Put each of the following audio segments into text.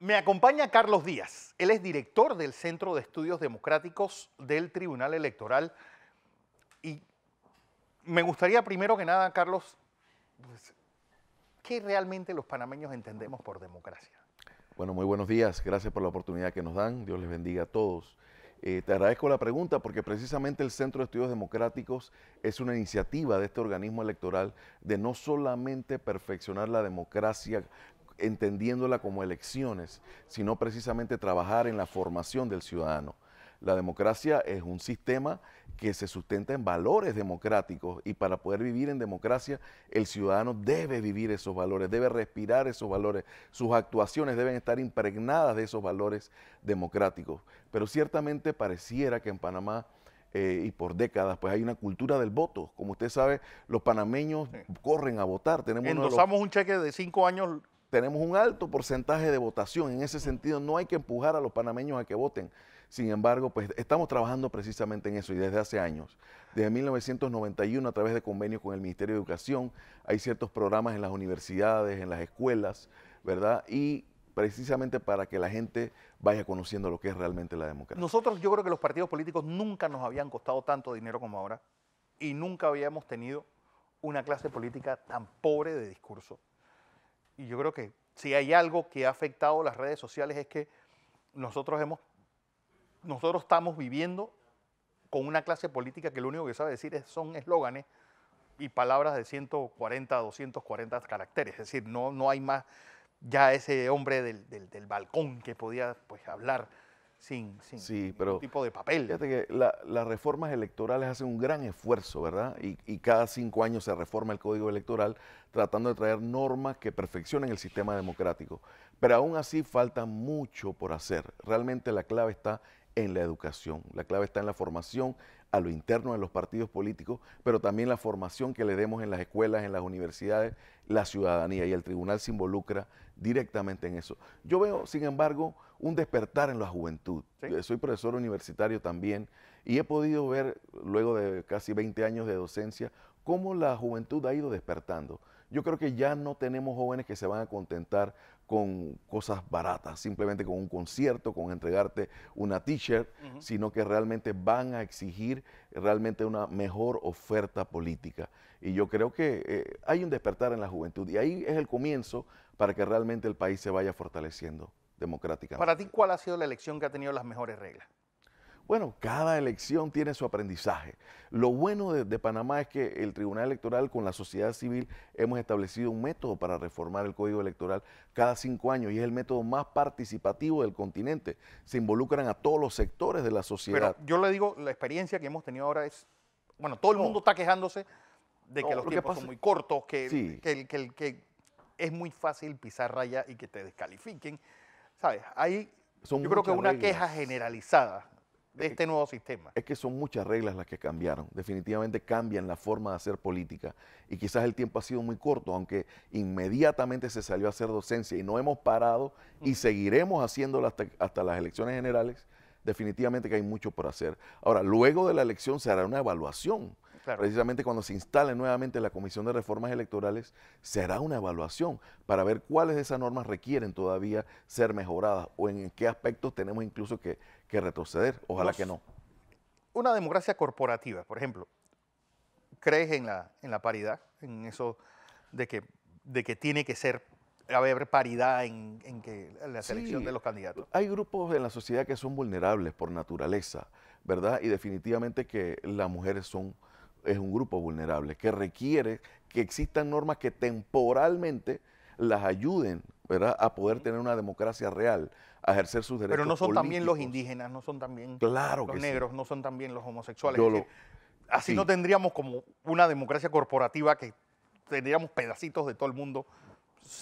Me acompaña Carlos Díaz. Él es director del Centro de Estudios Democráticos del Tribunal Electoral. Y me gustaría primero que nada, Carlos, pues, ¿qué realmente los panameños entendemos por democracia? Bueno, muy buenos días. Gracias por la oportunidad que nos dan. Dios les bendiga a todos. Eh, te agradezco la pregunta porque precisamente el Centro de Estudios Democráticos es una iniciativa de este organismo electoral de no solamente perfeccionar la democracia entendiéndola como elecciones, sino precisamente trabajar en la formación del ciudadano. La democracia es un sistema que se sustenta en valores democráticos y para poder vivir en democracia el ciudadano debe vivir esos valores, debe respirar esos valores, sus actuaciones deben estar impregnadas de esos valores democráticos. Pero ciertamente pareciera que en Panamá eh, y por décadas, pues hay una cultura del voto. Como usted sabe, los panameños corren a votar. Tenemos Endosamos un cheque de cinco años tenemos un alto porcentaje de votación. En ese sentido, no hay que empujar a los panameños a que voten. Sin embargo, pues estamos trabajando precisamente en eso y desde hace años. Desde 1991, a través de convenios con el Ministerio de Educación, hay ciertos programas en las universidades, en las escuelas, ¿verdad? Y precisamente para que la gente vaya conociendo lo que es realmente la democracia. Nosotros, yo creo que los partidos políticos nunca nos habían costado tanto dinero como ahora y nunca habíamos tenido una clase política tan pobre de discurso y yo creo que si hay algo que ha afectado las redes sociales es que nosotros hemos, nosotros estamos viviendo con una clase política que lo único que sabe decir es, son eslóganes y palabras de 140 240 caracteres. Es decir, no, no hay más ya ese hombre del, balcón que podía pues, hablar Sí, sí, pero, tipo de papel. Fíjate que las reformas electorales hacen un gran esfuerzo, ¿verdad? Y, y, cada cinco años se reforma el código electoral tratando de traer normas que perfeccionen el sistema democrático. Pero aún así falta mucho por hacer. Realmente la clave está en la educación, la clave está en la formación a lo interno de los partidos políticos, pero también la formación que le demos en las escuelas, en las universidades, la ciudadanía y el tribunal se involucra directamente en eso. Yo veo, sin embargo, un despertar en la juventud. Eh, soy profesor universitario también y he podido ver, luego de casi 20 años de docencia, cómo la juventud ha ido despertando. Yo creo que ya no tenemos jóvenes que se van a contentar con cosas baratas, simplemente con un concierto, con entregarte una t-shirt, sino que realmente van a exigir realmente una mejor oferta política. Y yo creo que eh, hay un despertar en la juventud y ahí es el comienzo para que realmente el país se vaya fortaleciendo democráticamente. Para ti, ¿cuál ha sido la elección que ha tenido las mejores reglas? Bueno, cada elección tiene su aprendizaje. Lo bueno de, Panamá es que el Tribunal Electoral con la sociedad civil hemos establecido un método para reformar el Código Electoral cada cinco años y es el método más participativo del continente. Se involucran a todos los sectores de la sociedad. Pero yo le digo, la experiencia que hemos tenido ahora es, bueno, todo el mundo está quejándose de que los tiempos son muy cortos, que, es muy fácil pisar raya y que te descalifiquen. ¿Sabes? Ahí yo creo que una queja generalizada de este nuevo sistema. Es que son muchas reglas las que cambiaron. Definitivamente cambian la forma de hacer política. Y quizás el tiempo ha sido muy corto, aunque inmediatamente se salió a hacer docencia y no hemos parado y seguiremos haciéndolo hasta, hasta las elecciones generales. Definitivamente que hay mucho por hacer. Ahora, luego de la elección se hará una evaluación Precisamente cuando se instale nuevamente la Comisión de Reformas Electorales, será una evaluación para ver cuáles de esas normas requieren todavía ser mejoradas o en qué aspectos tenemos incluso que, retroceder. Ojalá que no. Una democracia corporativa, por ejemplo, ¿crees en la, paridad? En eso de que, tiene que ser haber paridad en, la selección de los candidatos. Hay grupos en la sociedad que son vulnerables por naturaleza, ¿verdad? Y definitivamente que las mujeres son es un grupo vulnerable que requiere que existan normas que temporalmente las ayuden a poder tener una democracia real, a ejercer sus derechos. Pero no son también los indígenas, no son también los negros, no son también los homosexuales. así no tendríamos como una democracia corporativa que tendríamos pedacitos de todo el mundo.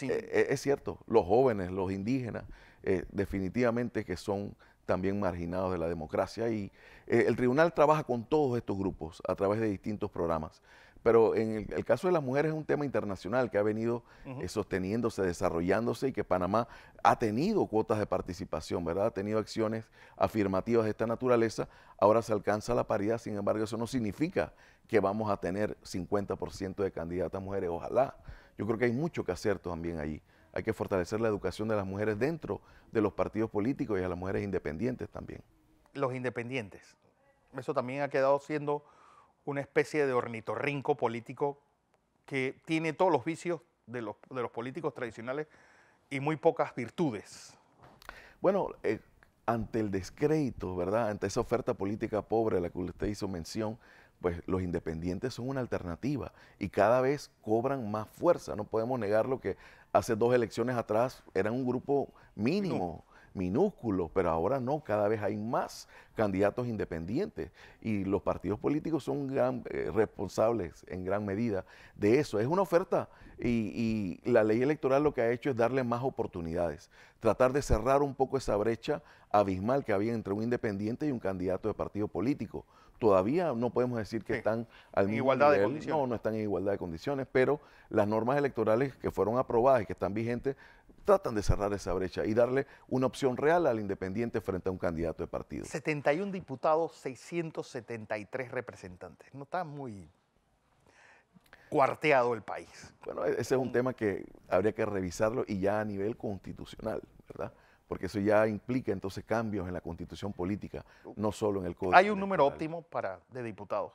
E, e, es cierto, los jóvenes, los indígenas, eh, definitivamente que son también marginados de la democracia. Y eh, el tribunal trabaja con todos estos grupos a través de distintos programas. Pero en el, caso de las mujeres es un tema internacional que ha venido eh, sosteniéndose, desarrollándose y que Panamá ha tenido cuotas de participación, ¿verdad? Ha tenido acciones afirmativas de esta naturaleza. Ahora se alcanza la paridad, sin embargo, eso no significa que vamos a tener 50% de candidatas mujeres. Ojalá. Yo creo que hay mucho que hacer también allí hay que fortalecer la educación de las mujeres dentro de los partidos políticos y a las mujeres independientes también. Los independientes. Eso también ha quedado siendo una especie de ornitorrinco político que tiene todos los vicios de los, políticos tradicionales y muy pocas virtudes. Bueno, eh, ante el descrédito, ¿verdad? Ante esa oferta política pobre a la que usted hizo mención, pues los independientes son una alternativa y cada vez cobran más fuerza. No podemos negar lo que hace dos elecciones atrás eran un grupo mínimo. minúsculo, pero ahora no, cada vez hay más candidatos independientes y los partidos políticos son eh, responsables en gran medida de eso. Es una oferta y, la ley electoral lo que ha hecho es darle más oportunidades, tratar de cerrar un poco esa brecha abismal que había entre un independiente y un candidato de partido político todavía no podemos decir que están al en igualdad de condiciones. No, no están en igualdad de condiciones, pero las normas electorales que fueron aprobadas y que están vigentes tratan de cerrar esa brecha y darle una opción real al independiente frente a un candidato de partido. 71 diputados, 673 representantes. No está muy cuarteado el país. Bueno, e-, ese es un mm. tema que habría que revisarlo y ya a nivel constitucional, ¿verdad? porque eso ya implica entonces cambios en la constitución política, no solo en el código. ¿Hay un número óptimo para, de diputados?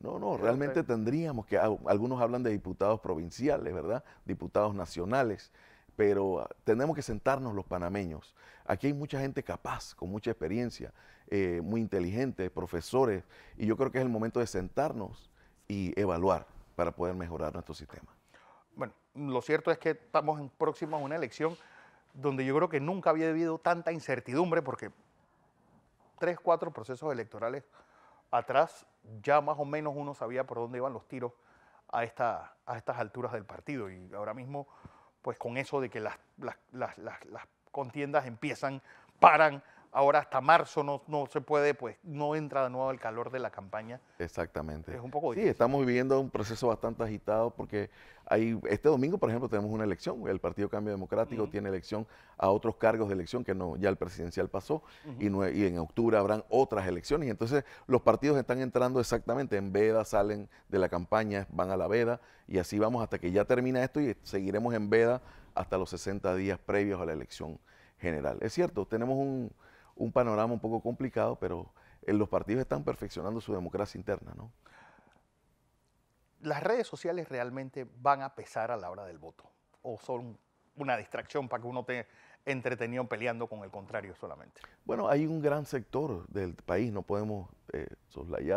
No, no, realmente tendríamos que, algunos hablan de diputados provinciales, ¿verdad? Diputados nacionales, pero ah, tenemos que sentarnos los panameños. Aquí hay mucha gente capaz, con mucha experiencia, eh, muy inteligente, profesores, y yo creo que es el momento de sentarnos y evaluar para poder mejorar nuestro sistema. Bueno, lo cierto es que estamos próximos a una elección donde yo creo que nunca había habido tanta incertidumbre, porque tres, cuatro procesos electorales atrás ya más o menos uno sabía por dónde iban los tiros a, esta, a estas alturas del partido. Y ahora mismo, pues con eso de que las, las, las, las contiendas empiezan, paran, ahora hasta marzo no, se puede, pues no entra de nuevo el calor de la campaña. Exactamente. Es un poco difícil. Sí, estamos viviendo un proceso bastante agitado porque hay, este domingo, por ejemplo, tenemos una elección. El Partido Cambio Democrático tiene elección a otros cargos de elección que no, ya el presidencial pasó y, y, en octubre habrán otras elecciones. entonces los partidos están entrando exactamente en veda, salen de la campaña, van a la veda y así vamos hasta que ya termina esto y seguiremos en veda hasta los 60 días previos a la elección general. Es cierto, tenemos un, un panorama un poco complicado, pero eh, los partidos están perfeccionando su democracia interna, ¿no? Las redes sociales realmente van a pesar a la hora del voto o son una distracción para que uno tenga entretenido peleando con el contrario solamente. Bueno, hay un gran sector del país, no podemos eh,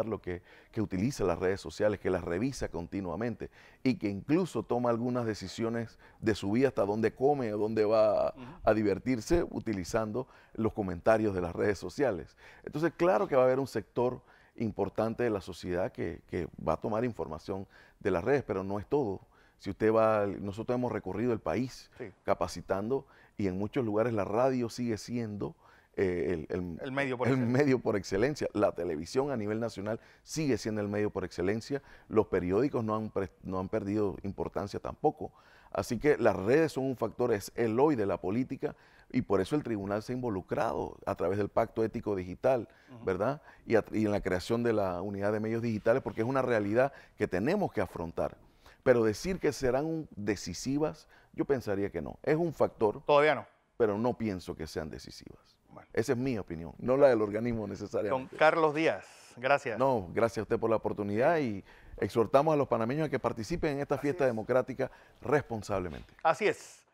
lo que, utiliza las redes sociales, que las revisa continuamente y que incluso toma algunas decisiones de su vida hasta dónde come o dónde va a, divertirse utilizando los comentarios de las redes sociales. Entonces, claro que va a haber un sector importante de la sociedad que, que va a tomar información de las redes, pero no es todo si usted va, nosotros hemos recorrido el país capacitando y en muchos lugares la radio sigue siendo eh, el, medio por excelencia. La televisión a nivel nacional sigue siendo el medio por excelencia. Los periódicos no han, perdido importancia tampoco. Así que las redes son un factor, es el hoy de la política y por eso el tribunal se ha involucrado a través del Pacto Ético Digital, ¿verdad? y en la creación de la unidad de medios digitales porque es una realidad que tenemos que afrontar. Pero decir que serán decisivas, yo pensaría que no. Es un factor. Todavía no. Pero no pienso que sean decisivas. Esa es mi opinión, no la del organismo necesariamente. Don Carlos Díaz, gracias. No, gracias a usted por la oportunidad y exhortamos a los panameños a que participen en esta fiesta democrática responsablemente. Así es.